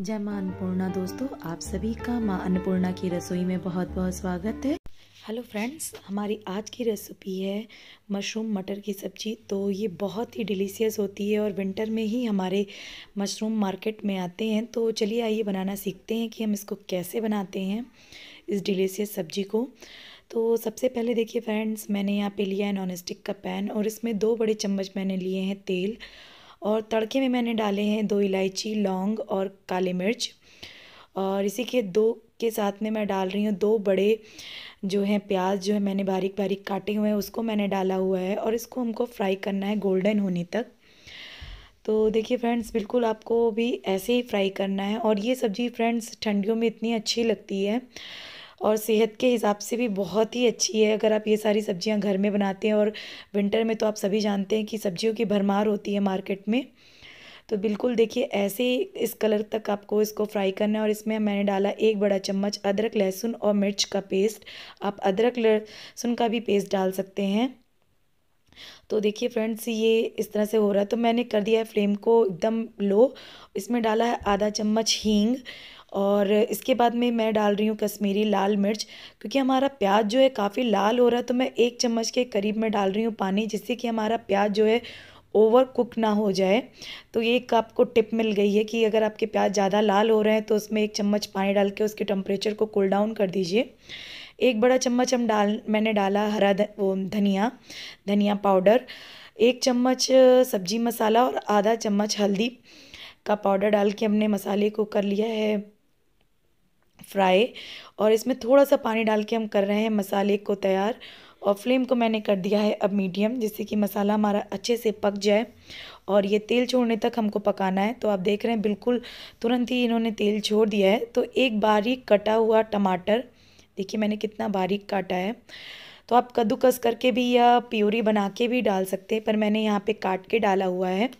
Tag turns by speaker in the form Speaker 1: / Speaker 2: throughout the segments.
Speaker 1: जय माँ अन्नपूर्णा दोस्तों आप सभी का माँ अन्नपूर्णा की रसोई में बहुत बहुत स्वागत है हेलो फ्रेंड्स हमारी आज की रेसिपी है मशरूम मटर की सब्ज़ी तो ये बहुत ही डिलीशियस होती है और विंटर में ही हमारे मशरूम मार्केट में आते हैं तो चलिए आइए बनाना सीखते हैं कि हम इसको कैसे बनाते हैं इस डिलीशियस सब्ज़ी को तो सबसे पहले देखिए फ्रेंड्स मैंने यहाँ पे लिया है नॉन स्टिक का पैन और इसमें दो बड़े चम्मच मैंने लिए हैं तेल और तड़के में मैंने डाले हैं दो इलायची लौंग और काली मिर्च और इसी के दो के साथ में मैं डाल रही हूँ दो बड़े जो हैं प्याज जो है मैंने बारीक बारीक काटे हुए हैं उसको मैंने डाला हुआ है और इसको हमको फ्राई करना है गोल्डन होने तक तो देखिए फ्रेंड्स बिल्कुल आपको भी ऐसे ही फ्राई करना है और ये सब्ज़ी फ्रेंड्स ठंडियों में इतनी अच्छी लगती है और सेहत के हिसाब से भी बहुत ही अच्छी है अगर आप ये सारी सब्जियां घर में बनाते हैं और विंटर में तो आप सभी जानते हैं कि सब्जियों की भरमार होती है मार्केट में तो बिल्कुल देखिए ऐसे ही इस कलर तक आपको इसको फ्राई करना है और इसमें मैंने डाला एक बड़ा चम्मच अदरक लहसुन और मिर्च का पेस्ट आप अदरक लहसुन का भी पेस्ट डाल सकते हैं तो देखिए फ्रेंड्स ये इस तरह से हो रहा है तो मैंने कर दिया है फ्लेम को एकदम लो इसमें डाला है आधा चम्मच हींग और इसके बाद में मैं डाल रही हूँ कश्मीरी लाल मिर्च क्योंकि हमारा प्याज जो है काफ़ी लाल हो रहा है तो मैं एक चम्मच के करीब में डाल रही हूँ पानी जिससे कि हमारा प्याज जो है ओवर कुक ना हो जाए तो ये एक आपको टिप मिल गई है कि अगर आपके प्याज ज़्यादा लाल हो रहे हैं तो उसमें एक चम्मच पानी डाल के उसके टेम्परेचर को कूल डाउन कर दीजिए एक बड़ा चम्मच हम डाल मैंने डाला हरा वो धनिया धनिया पाउडर एक चम्मच सब्जी मसाला और आधा चम्मच हल्दी का पाउडर डाल के हमने मसाले को कर लिया है फ्राई और इसमें थोड़ा सा पानी डाल के हम कर रहे हैं मसाले को तैयार और फ्लेम को मैंने कर दिया है अब मीडियम जिससे कि मसाला हमारा अच्छे से पक जाए और ये तेल छोड़ने तक हमको पकाना है तो आप देख रहे हैं बिल्कुल तुरंत ही इन्होंने तेल छोड़ दिया है तो एक बारीक कटा हुआ टमाटर देखिए मैंने कितना बारीक काटा है तो आप कद्दूकस करके भी या प्योरी बना के भी डाल सकते हैं पर मैंने यहाँ पे काट के डाला हुआ है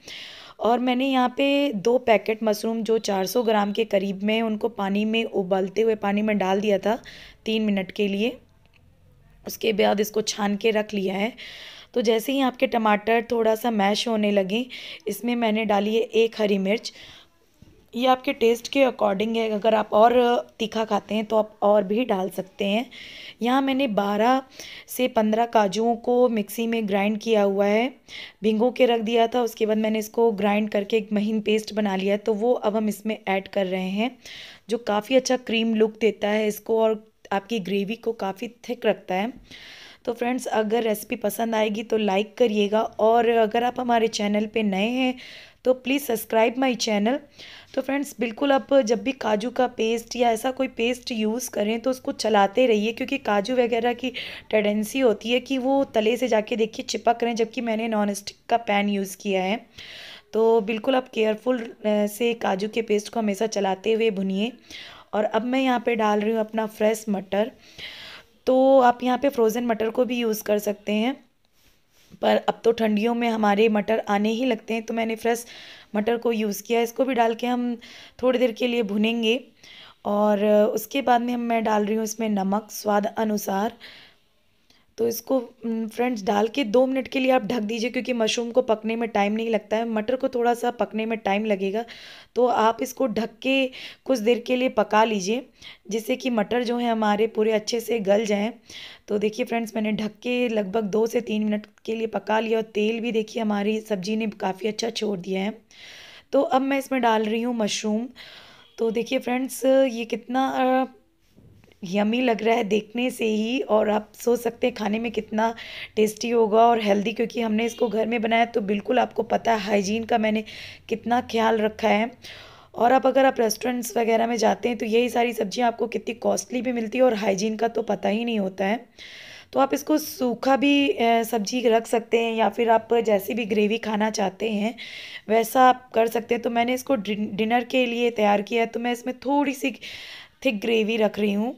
Speaker 1: और मैंने यहाँ पे दो पैकेट मशरूम जो 400 ग्राम के करीब में उनको पानी में उबालते हुए पानी में डाल दिया था तीन मिनट के लिए उसके बाद इसको छान के रख लिया है तो जैसे ही आपके टमाटर थोड़ा सा मैश होने लगे इसमें मैंने डाली है एक हरी मिर्च ये आपके टेस्ट के अकॉर्डिंग है अगर आप और तीखा खाते हैं तो आप और भी डाल सकते हैं यहाँ मैंने 12 से 15 काजुओं को मिक्सी में ग्राइंड किया हुआ है भिंगो के रख दिया था उसके बाद मैंने इसको ग्राइंड करके एक महीन पेस्ट बना लिया तो वो अब हम इसमें ऐड कर रहे हैं जो काफ़ी अच्छा क्रीम लुक देता है इसको और आपकी ग्रेवी को काफ़ी थिक रखता है तो फ्रेंड्स अगर रेसिपी पसंद आएगी तो लाइक करिएगा और अगर आप हमारे चैनल पे नए हैं तो प्लीज़ सब्सक्राइब माई चैनल तो फ्रेंड्स बिल्कुल आप जब भी काजू का पेस्ट या ऐसा कोई पेस्ट यूज़ करें तो उसको चलाते रहिए क्योंकि काजू वगैरह की टेंडेंसी होती है कि वो तले से जाके देखिए चिपक रहे हैं जबकि मैंने नॉन स्टिक का पैन यूज़ किया है तो बिल्कुल आप केयरफुल से काजू के पेस्ट को हमेशा चलाते हुए भुनिए और अब मैं यहाँ पे डाल रही हूँ अपना फ्रेश मटर तो आप यहाँ पे फ्रोज़न मटर को भी यूज़ कर सकते हैं पर अब तो ठंडियों में हमारे मटर आने ही लगते हैं तो मैंने फ्रेश मटर को यूज़ किया इसको भी डाल के हम थोड़ी देर के लिए भुनेंगे और उसके बाद में मैं डाल रही हूँ इसमें नमक स्वाद अनुसार तो इसको फ्रेंड्स डाल के दो मिनट के लिए आप ढक दीजिए क्योंकि मशरूम को पकने में टाइम नहीं लगता है मटर को थोड़ा सा पकने में टाइम लगेगा तो आप इसको ढक के कुछ देर के लिए पका लीजिए जिससे कि मटर जो है हमारे पूरे अच्छे से गल जाएँ तो देखिए फ्रेंड्स मैंने ढक के लगभग दो से तीन मिनट के लिए पका लिया और तेल भी देखिए हमारी सब्जी ने काफ़ी अच्छा छोड़ दिया है तो अब मैं इसमें डाल रही हूँ मशरूम तो देखिए फ्रेंड्स ये कितना यमी लग रहा है देखने से ही और आप सोच सकते हैं खाने में कितना टेस्टी होगा और हेल्दी क्योंकि हमने इसको घर में बनाया तो बिल्कुल आपको पता है हाइजीन का मैंने कितना ख्याल रखा है और आप अगर आप रेस्टोरेंट्स वगैरह में जाते हैं तो यही सारी सब्ज़ियाँ आपको कितनी कॉस्टली भी मिलती है और हाइजीन का तो पता ही नहीं होता है तो आप इसको सूखा भी सब्जी रख सकते हैं या फिर आप जैसी भी ग्रेवी खाना चाहते हैं वैसा आप कर सकते हैं तो मैंने इसको डिनर के लिए तैयार किया है तो मैं इसमें थोड़ी सी थिक ग्रेवी रख रही हूँ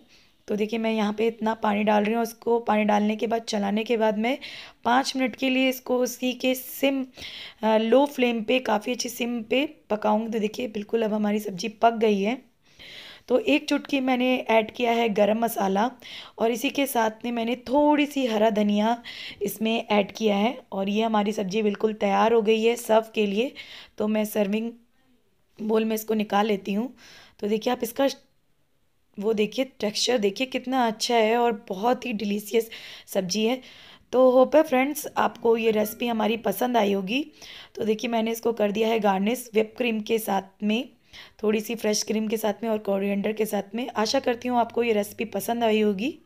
Speaker 1: तो देखिए मैं यहाँ पे इतना पानी डाल रही हूँ इसको पानी डालने के बाद चलाने के बाद मैं पाँच मिनट के लिए इसको उसी के सिम लो फ्लेम पे काफ़ी अच्छी सिम पे पकाऊँगी तो देखिए बिल्कुल अब हमारी सब्ज़ी पक गई है तो एक चुटकी मैंने ऐड किया है गरम मसाला और इसी के साथ में मैंने थोड़ी सी हरा धनिया इसमें ऐड किया है और ये हमारी सब्ज़ी बिल्कुल तैयार हो गई है सर्व के लिए तो मैं सर्विंग बोल में इसको निकाल लेती हूँ तो देखिए आप इसका वो देखिए टेक्सचर देखिए कितना अच्छा है और बहुत ही डिलीशियस सब्जी है तो होप है फ्रेंड्स आपको ये रेसिपी हमारी पसंद आई होगी तो देखिए मैंने इसको कर दिया है गार्निश विप क्रीम के साथ में थोड़ी सी फ्रेश क्रीम के साथ में और कोरिएंडर के साथ में आशा करती हूँ आपको ये रेसिपी पसंद आई होगी